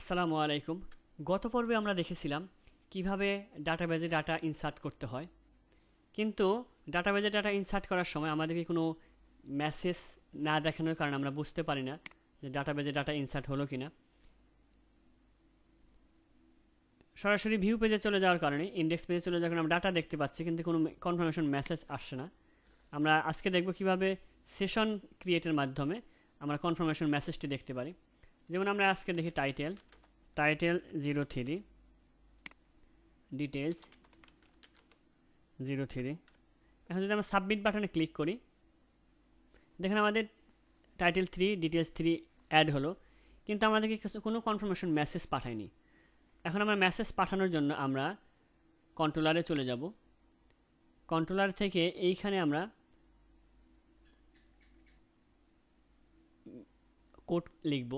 আসসালামু আলাইকুম গত পর্বে আমরা দেখেছিলাম কিভাবে ডাটাবেজে ডাটা ইনসার্ট করতে হয় কিন্তু ডাটাবেজে ডাটা ইনসার্ট করার সময় আমাদেরকে কোনো মেসেজ না দেখানোর কারণে আমরা বুঝতে পারি না যে ডাটাবেজে ডাটা ইনসার্ট হলো কি না সরাসরি ভিউ পেজে চলে যাওয়ার কারণে ইন্ডেক্স পেজে চলে যাওয়ার কারণে আমরা ডাটা দেখতে পাচ্ছি কিন্তু কোনো কনফার্মেশন মেসেজ আসছে না আমরা আজকে দেখব কিভাবে সেশন ক্রিয়েটের মাধ্যমে আমরা কনফার্মেশন মেসেজটি দেখতে পারি যেমন আমরা আজকে দেখি title title zero three details zero three এখন যদি আমরা সাবমিট বাটনে ক্লিক করি দেখেন আমাদের title three details three add হলো কিন্তু আমাদেরকে কোনো কনফার্মেশন মেসেজ পাঠায়নি এখন আমরা মেসেজ পাঠানোর জন্য আমরা কন্ট্রোলারে চলে যাব কন্ট্রোলার থেকে এইখানে আমরা কোড লিখব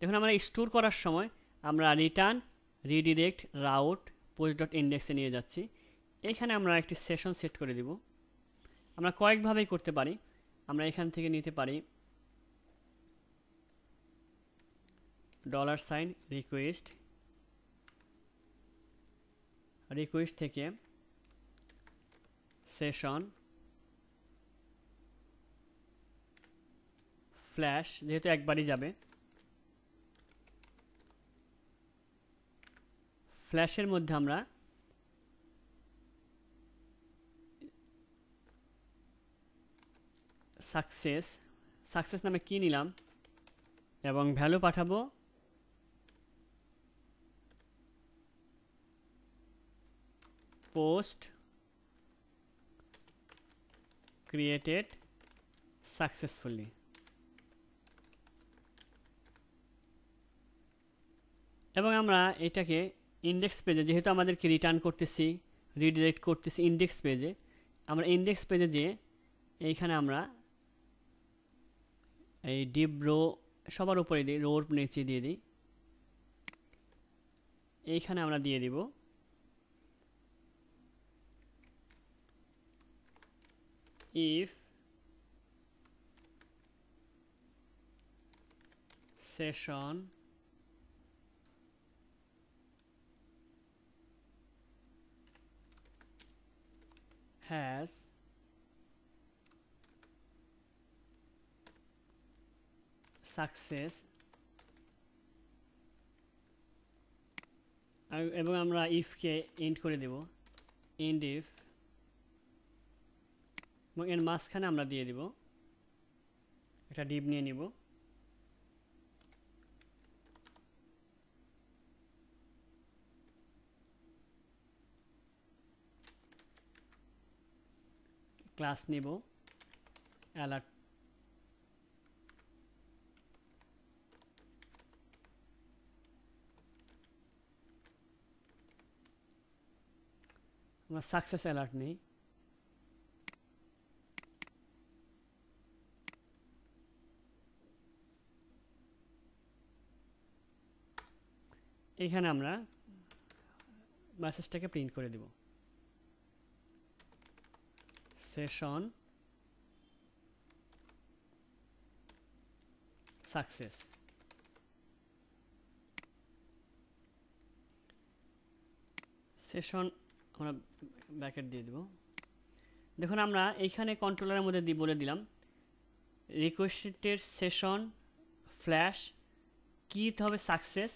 দেখুন আমরা স্টোর করার সময় আমরা return redirect route post dot ইন্ডেক্সে নিয়ে যাচ্ছি এখানে আমরা একটি সেশন সেট করে দিব আমরা কয়েকভাবেই করতে পারি আমরা এখান থেকে নিতে পারি ডলার সাইন রিকোয়েস্ট রিকোয়েস্ট থেকে সেশন ফ্ল্যাশ যেহেতু একবারই যাবে ফ্ল্যাশের মধ্যে আমরা সাকসেস সাকসেস নামে কি নিলাম এবং ভ্যালু পাঠাবো পোস্ট ক্রিয়েটেড সাকসেসফুলি এবং আমরা এটাকে ইন্ডেক্স পেজে যেহেতু আমাদেরকে রিটার্ন করতেছি রিডিরেক্ট করতেছি ইন্ডেক্স পেজে আমরা ইন্ডেক্স পেজে যেয়ে এইখানে আমরা এই ডিপ রো সবার উপরে দিই রোর নেচে দিয়ে দিই এইখানে আমরা দিয়ে দিব ইফ সেশন has সাকসেস এবং আমরা ইফকে এন্ড করে দেব এন্ড ইফ এবং এর মাঝখানে আমরা দিয়ে দেব এটা ডিপ নিয়ে নিব ক্লাস নেব অ্যালার্ট আমরা সাকসেস অ্যালার্ট নেই এখানে আমরা মেসেজটাকে প্রিন্ট করে দেবো session success session আমরা ব্যাকেট দিয়ে দেব দেখুন আমরা এইখানে কন্ট্রোলারের মধ্যে দিয়ে বলে দিলাম রিকোয়েস্টেড সেশন ফ্ল্যাশ কিতে হবে সাকসেস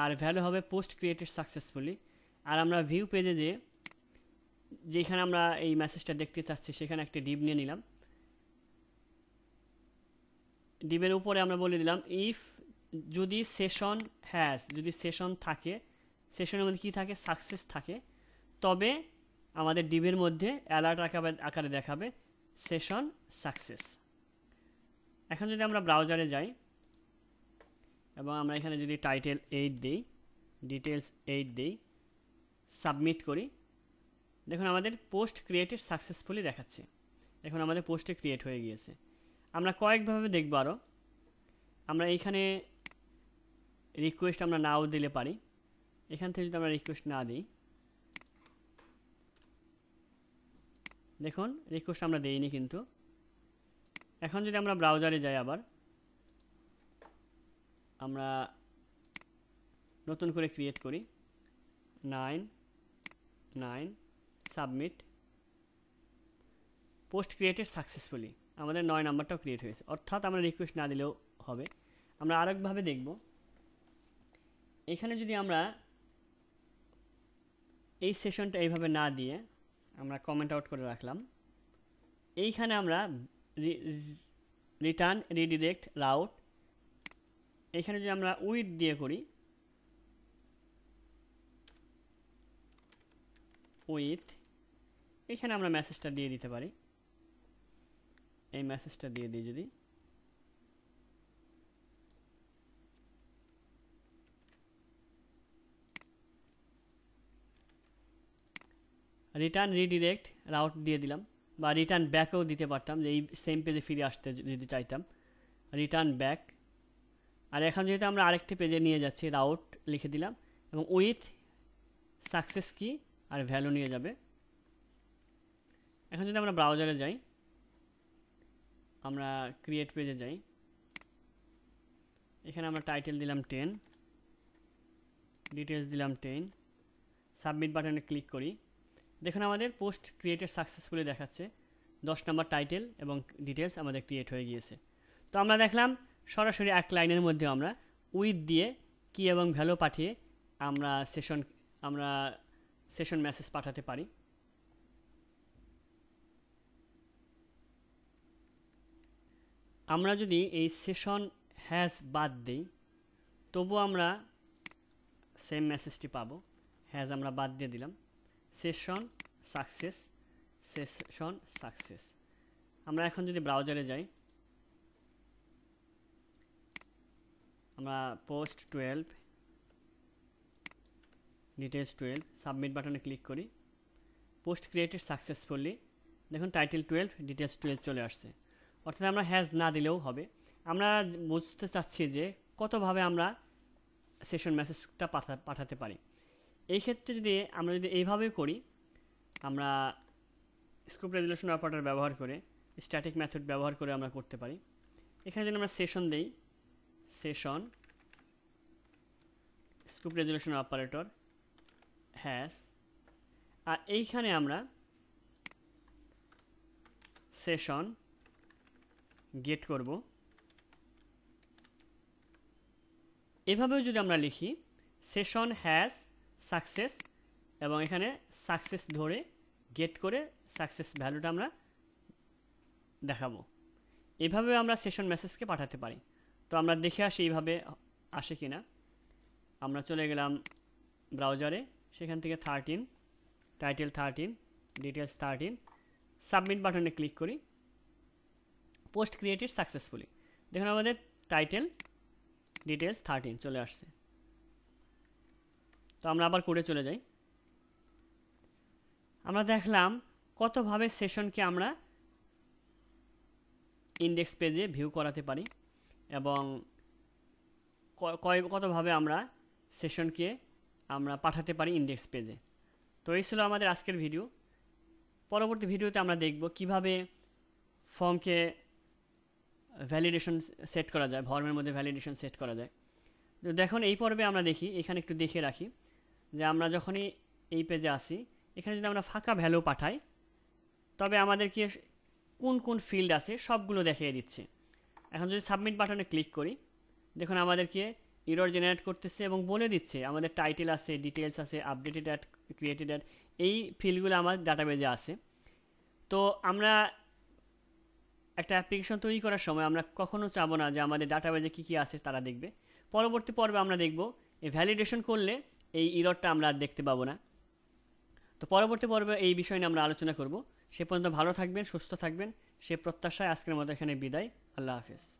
আর ভ্যালু হবে পোস্ট ক্রিয়েটেড সাকসেসফুলি আর আমরা ভিউ পেজে যেয়ে যেখানে আমরা এই মেসেজটা দেখতে চাচ্ছি সেখানে একটি ডিপ নিয়ে নিলাম ডিবের উপরে আমরা বলে দিলাম ইফ যদি সেশন হ্যাজ যদি সেশন থাকে সেশনের মধ্যে কী থাকে সাকসেস থাকে তবে আমাদের ডিবের মধ্যে অ্যালার্ট আকারে আকারে দেখাবে সেশন সাকসেস এখন যদি আমরা ব্রাউজারে যাই এবং আমরা এখানে যদি টাইটেল এইট দিই ডিটেলস এইট দিই সাবমিট করি দেখুন আমাদের পোস্ট ক্রিয়েটেড সাকসেসফুলি দেখাচ্ছে এখন আমাদের পোস্টে ক্রিয়েট হয়ে গিয়েছে আমরা কয়েকভাবে দেখব আরও আমরা এইখানে রিকোয়েস্ট আমরা নাও দিলে পারি এখান থেকে যদি আমরা রিকোয়েস্ট না দিই দেখুন রিকোয়েস্ট আমরা দিইনি কিন্তু এখন যদি আমরা ব্রাউজারে যাই আবার আমরা নতুন করে ক্রিয়েট করি nine nine submit post created successfully আমাদের নয় নাম্বারটাও ক্রিয়েট হয়েছে অর্থাৎ আমরা রিকোয়েস্ট না দিলেও হবে আমরা আরেকভাবে দেখব এখানে যদি আমরা এই সেশনটা এইভাবে না দিয়ে আমরা কমেন্ট আউট করে রাখলাম এইখানে আমরা রিটার্ন রিডিরেক্ট রাউট এখানে যদি আমরা উইথ দিয়ে করি উইথ এখানে আমরা মেসেজটা দিয়ে দিতে পারি এই মেসেজটা দিয়ে দিই যদি রিটার্ন রিডিরেক্ট রাউট দিয়ে দিলাম বা রিটার্ন ব্যাকও দিতে পারতাম যে এই সেম পেজে ফিরে আসতে যদি চাইতাম রিটার্ন ব্যাক আর এখন যেহেতু আমরা আরেকটি পেজে নিয়ে যাচ্ছি রাউট লিখে দিলাম এবং উইথ সাকসেস কি আর ভ্যালু নিয়ে যাবে এখন যদি আমরা ব্রাউজারে যাই আমরা ক্রিয়েট পেজে যাই এখানে আমরা টাইটেল দিলাম টেন ডিটেলস দিলাম টেন সাবমিট বাটনে ক্লিক করি দেখুন আমাদের পোস্ট ক্রিয়েটেড সাকসেসফুলি দেখাচ্ছে দশ নম্বর টাইটেল এবং ডিটেলস আমাদের ক্রিয়েট হয়ে গিয়েছে তো আমরা দেখলাম সরাসরি এক লাইনের মধ্যে আমরা উইথ দিয়ে কি এবং ভ্যালু পাঠিয়ে আমরা সেশন আমরা সেশন মেসেজ পাঠাতে পারি আমরা যদি এই সেশন হ্যাজ বাদ দিই তবু আমরা সেম মেসেজটি পাবো হ্যাজ আমরা বাদ দিয়ে দিলাম সেশন সাকসেস সেশন সাকসেস আমরা এখন যদি ব্রাউজারে যাই আমরা post twelve details twelve submit বাটনে ক্লিক করি পোস্ট ক্রিয়েটেড সাকসেসফুলি দেখুন টাইটেল টুয়েলভ ডিটেলস টুয়েলভ চলে আসছে অর্থাৎ আমরা হ্যাজ না দিলেও হবে আমরা বুঝতে চাচ্ছি যে কতভাবে আমরা সেশন মেসেজটা পাঠা পাঠাতে পারি এই ক্ষেত্রে যদি আমরা যদি এইভাবে করি আমরা স্কোপ রেজুলেশন অপারেটর ব্যবহার করে স্ট্যাটিক মেথড ব্যবহার করে আমরা করতে পারি এখানে যদি আমরা সেশন দেই session scope resolution operator hash আর এইখানে আমরা সেশন গেট করব এভাবেও যদি আমরা লিখি সেশন হ্যাজ সাকসেস এবং এখানে সাকসেস ধরে গেট করে সাকসেস ভ্যালুটা আমরা দেখাবো এভাবে আমরা সেশন মেসেজকে পাঠাতে পারি তো আমরা দেখে আসি এইভাবে আসে কি না আমরা চলে গেলাম ব্রাউজারে সেখান থেকে thirteen title thirteen details thirteen submit বাটনে ক্লিক করি পোস্ট ক্রিয়েটেড সাকসেসফুলি দেখুন আমাদের টাইটেল ডিটেলস থার্টিন চলে আসছে তো আমরা আবার করে চলে যাই আমরা দেখলাম কতভাবে সেশনকে আমরা ইন্ডেক্স পেজে ভিউ করাতে পারি এবং কয় কতভাবে আমরা সেশনকে আমরা পাঠাতে পারি ইন্ডেক্স পেজে তো এই ছিল আমাদের আজকের ভিডিও পরবর্তী ভিডিওতে আমরা দেখব কিভাবে ফর্মকে ভ্যালিডেশন সেট করা যায় ভর্মের মধ্যে ভ্যালিডেশন সেট করা যায় তো দেখুন এই পর্বে আমরা দেখি এখানে একটু দেখে রাখি যে আমরা যখনই এই পেজে আসি এখানে যদি আমরা ফাঁকা ভ্যালু পাঠাই তবে আমাদেরকে কোন কোন ফিল্ড আছে সবগুলো দেখিয়ে দিচ্ছে এখন যদি সাবমিট বাটনে ক্লিক করি দেখুন আমাদেরকে ইরর জেনারেট করতেছে এবং বলে দিচ্ছে আমাদের টাইটেল আছে ডিটেলস আছে আপডেটেড অ্যাড ক্রিয়েটেড অ্যাড এই ফিল্ডগুলো আমার ডাটাবেজে আছে তো আমরা একটা অ্যাপ্লিকেশন তৈরি করার সময় আমরা কখনো চাবো না যে আমাদের ডাটাবেজে কী কী আছে তারা দেখবে পরবর্তী পর্বে আমরা দেখব এই ভ্যালিডেশন করলে এই ইরটটা আমরা আর দেখতে পাবো না তো পরবর্তী পর্বে এই বিষয় নিয়ে আমরা আলোচনা করব সে পর্যন্ত ভালো থাকবেন সুস্থ থাকবেন সে প্রত্যাশায় আজকের মতো এখানে বিদায় আল্লাহ হাফেজ